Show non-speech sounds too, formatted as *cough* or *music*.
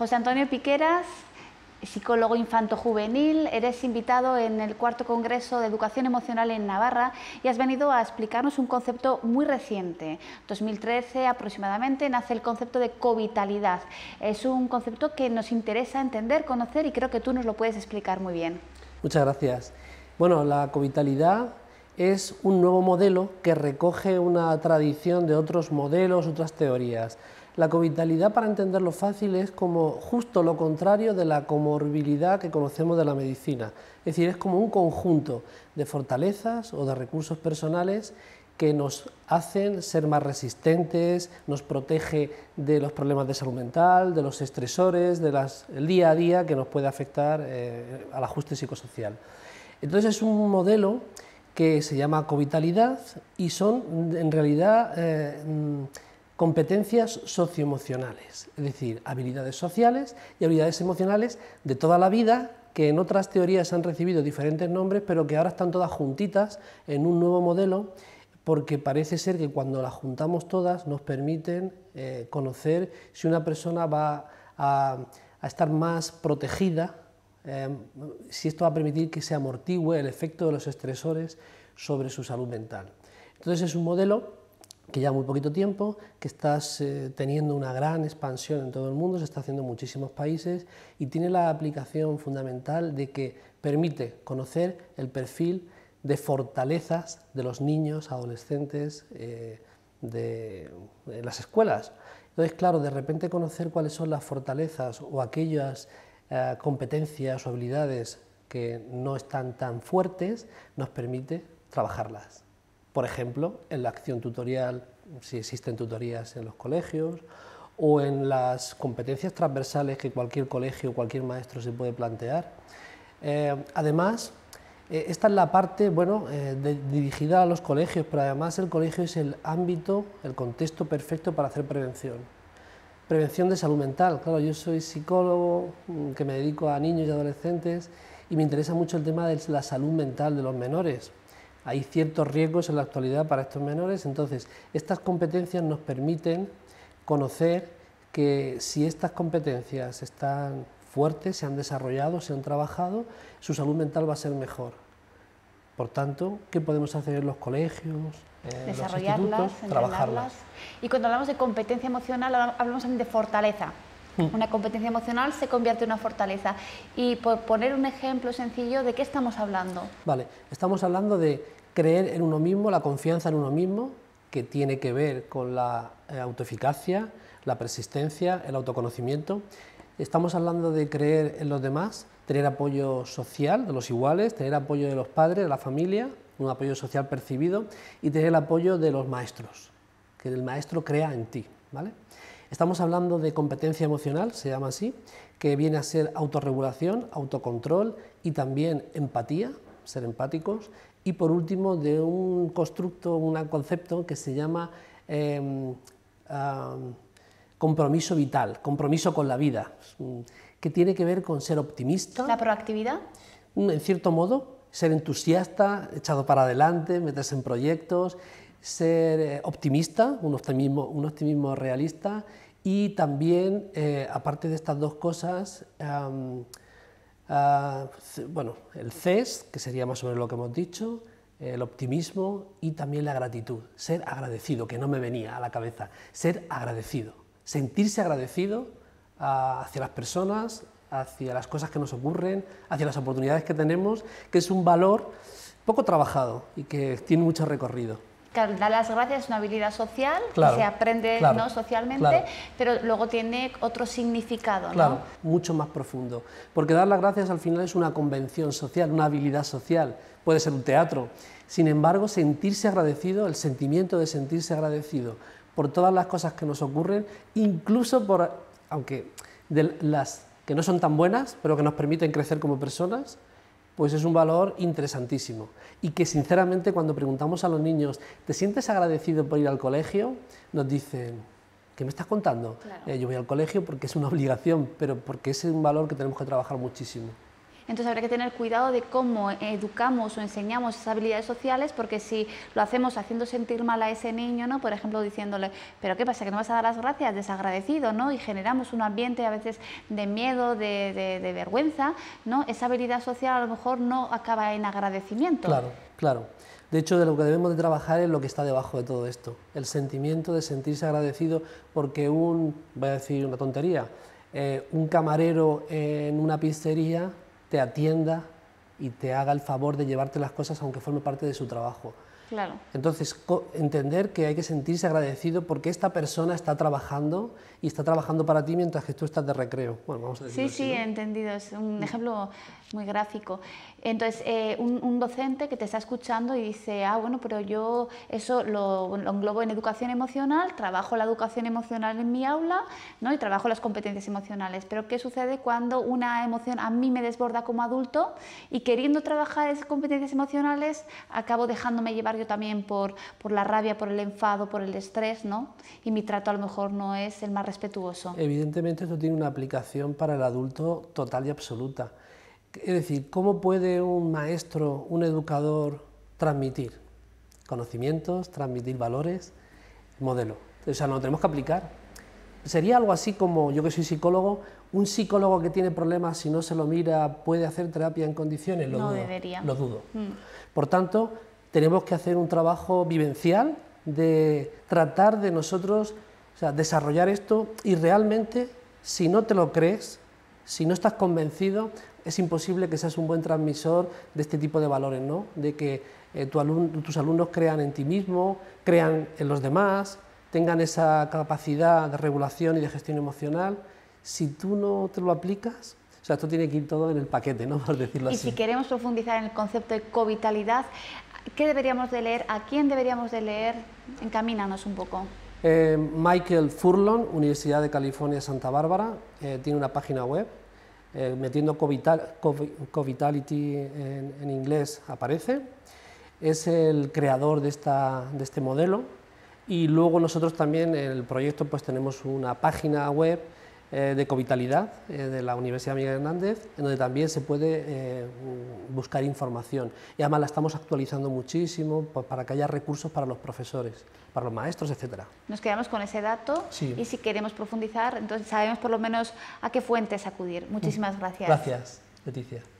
José Antonio Piqueras, psicólogo infanto-juvenil, eres invitado en el cuarto Congreso de Educación Emocional en Navarra y has venido a explicarnos un concepto muy reciente. 2013 aproximadamente nace el concepto de covitalidad. Es un concepto que nos interesa entender, conocer y creo que tú nos lo puedes explicar muy bien. Muchas gracias. Bueno, la covitalidad es un nuevo modelo que recoge una tradición de otros modelos, otras teorías. La covitalidad, para entenderlo fácil, es como justo lo contrario de la comorbilidad que conocemos de la medicina. Es decir, es como un conjunto de fortalezas o de recursos personales que nos hacen ser más resistentes, nos protege de los problemas de salud mental, de los estresores, del día a día que nos puede afectar eh, al ajuste psicosocial. Entonces es un modelo que se llama covitalidad y son en realidad eh, competencias socioemocionales, es decir, habilidades sociales y habilidades emocionales de toda la vida que en otras teorías han recibido diferentes nombres, pero que ahora están todas juntitas en un nuevo modelo, porque parece ser que cuando las juntamos todas nos permiten eh, conocer si una persona va a, estar más protegida, eh, si esto va a permitir que se amortigüe el efecto de los estresores sobre su salud mental. Entonces es un modelo que ya muy poquito tiempo, que estás eh, teniendo una gran expansión en todo el mundo, se está haciendo en muchísimos países y tiene la aplicación fundamental de que permite conocer el perfil de fortalezas de los niños, adolescentes, eh, de, las escuelas. Entonces, claro, de repente conocer cuáles son las fortalezas o aquellas eh, competencias o habilidades que no están tan fuertes nos permite trabajarlas por ejemplo, en la acción tutorial, si existen tutorías en los colegios, o en las competencias transversales que cualquier colegio, o cualquier maestro se puede plantear. Eh, además, eh, esta es la parte bueno, eh, dirigida a los colegios, pero además el colegio es el ámbito, el contexto perfecto para hacer prevención. Prevención de salud mental. Claro, yo soy psicólogo mm, que me dedico a niños y adolescentes y me interesa mucho el tema de la salud mental de los menores hay ciertos riesgos en la actualidad para estos menores, entonces estas competencias nos permiten conocer que si estas competencias están fuertes, se han desarrollado, se han trabajado, su salud mental va a ser mejor. Por tanto, ¿qué podemos hacer en los colegios? Desarrollarlas, trabajarlas. Y cuando hablamos de competencia emocional, hablamos también de fortaleza. Una competencia emocional se convierte en una fortaleza. Y por poner un ejemplo sencillo, ¿de qué estamos hablando? Vale, estamos hablando de creer en uno mismo, la confianza en uno mismo, que tiene que ver con la eh, autoeficacia, la persistencia, el autoconocimiento. Estamos hablando de creer en los demás, tener apoyo social de los iguales, tener apoyo de los padres, de la familia, un apoyo social percibido y tener el apoyo de los maestros, que el maestro crea en ti. ¿vale? Estamos hablando de competencia emocional, se llama así, que viene a ser autorregulación, autocontrol y también empatía, ser empáticos, y por último de un constructo, un concepto que se llama em, compromiso vital, compromiso con la vida, que tiene que ver con ser optimista. ¿La proactividad? En cierto modo, ser entusiasta, echado para adelante, meterse en proyectos ser eh, optimista, un optimismo, realista y también, eh, aparte de estas dos cosas, ah, pues, bueno, el CES, que sería más o menos lo que hemos dicho, el optimismo y también la gratitud, ser agradecido, que no me venía a la cabeza, ser agradecido, sentirse agradecido ah, hacia las personas, hacia las cosas que nos ocurren, hacia las oportunidades que tenemos, que es un valor poco trabajado y que tiene mucho recorrido. Claro, dar las gracias es una habilidad social, que se aprende socialmente, pero luego tiene otro significado. Claro, mucho más profundo. Porque dar las gracias al final es una convención social, una habilidad social, puede ser un teatro. Sin embargo, sentirse agradecido, el sentimiento de sentirse agradecido por todas las cosas que nos ocurren, incluso por, aunque de las que no son tan buenas, pero que nos permiten crecer como personas, pues es un valor interesantísimo. Y que sinceramente cuando preguntamos a los niños, ¿te sientes agradecido por ir al colegio? Nos dicen, ¿qué me estás contando? Eh, yo voy al colegio porque es una *laughs* obligación, pero porque es un valor que tenemos que trabajar muchísimo. Entonces habrá que tener cuidado de cómo educamos o enseñamos esas habilidades sociales, porque si lo hacemos haciendo sentir mal a ese niño, ¿no? por ejemplo, diciéndole, pero ¿qué pasa? ¿Que no vas a dar las gracias? Desagradecido, ¿no? Y generamos un ambiente a veces de miedo, de, vergüenza, ¿no? Esa habilidad social a lo mejor no acaba en agradecimiento. Claro, claro. De hecho, de lo que debemos de trabajar es lo que está debajo de todo esto, el sentimiento de sentirse agradecido porque un, voy a decir una tontería, eh, un camarero en una pizzería te atienda y te haga el favor de llevarte las cosas aunque forme parte de su trabajo. Claro. Entonces, entender que hay que sentirse agradecido porque esta persona está trabajando y está trabajando para ti mientras que tú estás de recreo. sí, sí, entendido. Es un mm. ejemplo muy gráfico. Entonces, eh, un, docente que te está escuchando y dice, ah, bueno, pero yo eso lo, englobo en educación emocional, trabajo la educación emocional en mi aula ¿no? y trabajo las competencias emocionales. Pero, ¿qué sucede cuando una emoción a mí me desborda como adulto y queriendo trabajar esas competencias emocionales acabo dejándome llevar también por, por la rabia, por el enfado, por el estrés, ¿no? Y mi trato a lo mejor no es el más respetuoso. Evidentemente esto tiene una aplicación para el adulto total y absoluta. Es decir, ¿cómo puede un maestro, un educador transmitir conocimientos, transmitir valores, modelo? O sea, no lo tenemos que aplicar. Sería algo así como, yo que soy psicólogo, un psicólogo que tiene problemas, si no se lo mira, puede hacer terapia en condiciones, no Debería. Lo dudo. Mm. Por tanto, tenemos que hacer un trabajo vivencial de tratar de nosotros desarrollar esto y realmente si no te lo crees, si no estás convencido, es imposible que seas un buen transmisor de este tipo de valores, ¿no? de que eh, tus alumnos crean en ti mismo, crean en los demás, tengan esa capacidad de regulación y de gestión emocional. Si tú no te lo aplicas, o sea, esto tiene que ir todo en el paquete, ¿no? *laughs* Por decirlo así. Y si queremos profundizar en el concepto de covitalidad, ¿Qué deberíamos de leer? ¿A quién deberíamos de leer? Encamínanos un poco. Eh, Michael Furlong, Universidad de California Santa Bárbara, eh, tiene una página web. Eh, metiendo Covitality en, inglés aparece. Es el creador de, esta, de este modelo. Y luego nosotros también en el proyecto pues tenemos una página web eh, de covitalidad eh, de la Universidad Miguel Hernández, en donde también se puede eh, buscar información. Y además la estamos actualizando muchísimo para que haya recursos para los profesores, para los maestros, etcétera. Nos quedamos con ese dato y si queremos profundizar, entonces sabemos por lo menos a qué fuentes acudir. Muchísimas mm. gracias. Gracias, Leticia.